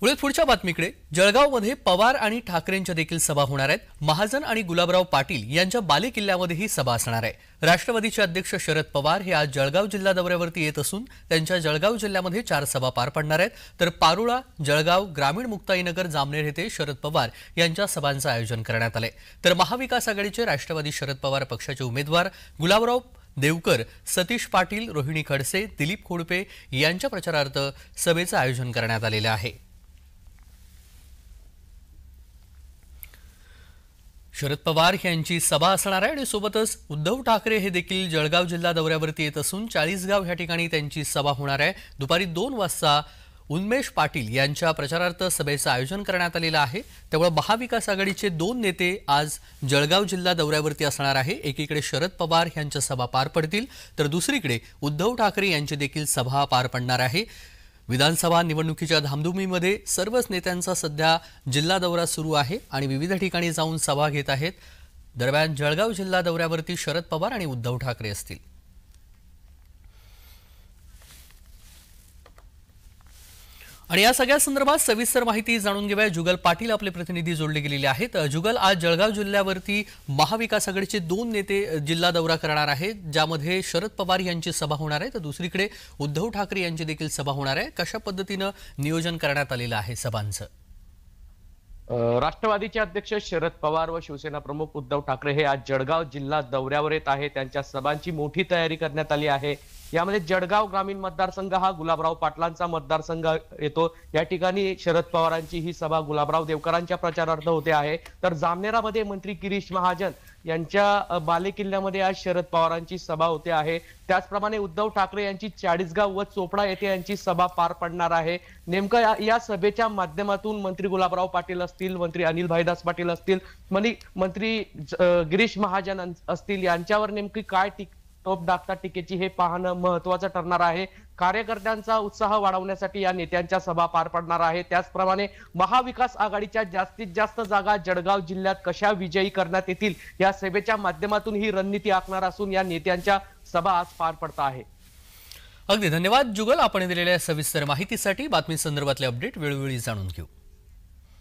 पुढे पुढच्या बातमीकडे जळगावमध्ये पवार आणि ठाकरेंच्या देखील सभा होणार आहेत महाजन आणि गुलाबराव पाटील यांच्या बालेकिल्ल्यामध्येही ही सभा असणार आहे राष्ट्रवादीचे अध्यक्ष शरद पवार हे आज जळगाव जिल्हा दौऱ्यावरती येत असून त्यांच्या जळगाव जिल्ह्यामध्ये चार सभा पार पडणार आहेत तर पारुळा जळगाव ग्रामीण मुक्ताईनगर जामनेर येथे शरद पवार यांच्या सभांचं आयोजन करण्यात आलंय तर महाविकास आघाडीचे राष्ट्रवादी शरद पवार पक्षाचे उमेदवार गुलाबराव देवकर सतीश पाटील रोहिणी खडसे दिलीप खोडपे यांच्या प्रचारार्थ सभेचं आयोजन करण्यात आलेलं आहे शरद पवार यांची सभा असणार आहे आणि सोबतच उद्धव ठाकरे हे देखील जळगाव जिल्हा दौऱ्यावरती येत असून चाळीसगाव ह्या ठिकाणी त्यांची सभा होणार आहे दुपारी दोन वाजता उन्मेष पाटील यांच्या प्रचारार्थ सभेचं आयोजन करण्यात आलेलं आहे त्यामुळे महाविकास आघाडीचे दोन नेते आज जळगाव जिल्हा दौऱ्यावरती असणार आहे एकीकडे शरद पवार यांच्या सभा पार पडतील तर दुसरीकडे उद्धव ठाकरे यांची देखील सभा पार पडणार आहे विधानसभा निवडणुकीच्या धामधुमीमध्ये सर्वच नेत्यांचा सध्या जिल्हा दौरा सुरू आहे आणि विविध ठिकाणी जाऊन सभा घेत आहेत दरम्यान जळगाव जिल्हा दौऱ्यावरती शरद पवार आणि उद्धव ठाकरे असतील आणि या सगळ्या संदर्भात सविस्तर माहिती जाणून घेऊया जुगल पाटील आपले प्रतिनिधी जोडले गेलेले आहेत जुगल आज जळगाव जिल्ह्यावरती महाविकास आघाडीचे दोन नेते जिल्हा दौरा करणार आहेत ज्यामध्ये शरद पवार यांची सभा होणार आहे तर दुसरीकडे उद्धव ठाकरे यांची देखील सभा होणार आहे कशा पद्धतीनं नियोजन करण्यात आलेलं आहे सभांचं राष्ट्रवादीचे अध्यक्ष शरद पवार व शिवसेना प्रमुख उद्धव ठाकरे हे आज जळगाव जिल्हा दौऱ्यावर येत आहे त्यांच्या सभांची मोठी तयारी करण्यात आली आहे यामध्ये जडगाव ग्रामीण मतदारसंघ हा गुलाबराव पाटलांचा मतदारसंघ येतो या ठिकाणी शरद पवारांची ही सभा गुलाबराव देवकरांच्या प्रचारार्थ होते आहे तर जामनेरामध्ये मंत्री गिरीश महाजन यांच्या बालेकिल्ल्यामध्ये आज शरद पवारांची सभा होते आहे त्याचप्रमाणे उद्धव ठाकरे यांची चाळीसगाव व चोपडा येथे यांची सभा पार पडणार आहे नेमकं या सभेच्या माध्यमातून मंत्री गुलाबराव पाटील असतील मंत्री अनिल भाईदास पाटील असतील मंत्री गिरीश महाजन असतील यांच्यावर नेमकी काय टीका टोप दाखता टीकेची हे पाहणं महत्वाचं ठरणार आहे कार्यकर्त्यांचा उत्साह वाढवण्यासाठी या नेत्यांच्या सभा पार पडणार आहे त्याचप्रमाणे महाविकास आघाडीच्या जास्तीत जास्त जागा जळगाव जिल्ह्यात कशा विजयी करण्यात येतील या सभेच्या माध्यमातून ही रणनीती आखणार असून या नेत्यांच्या सभा आज पार पडत आहे अगदी धन्यवाद जुगल आपण दिलेल्या सविस्तर माहितीसाठी बातमी संदर्भातले अपडेट वेळोवेळी जाणून घेऊ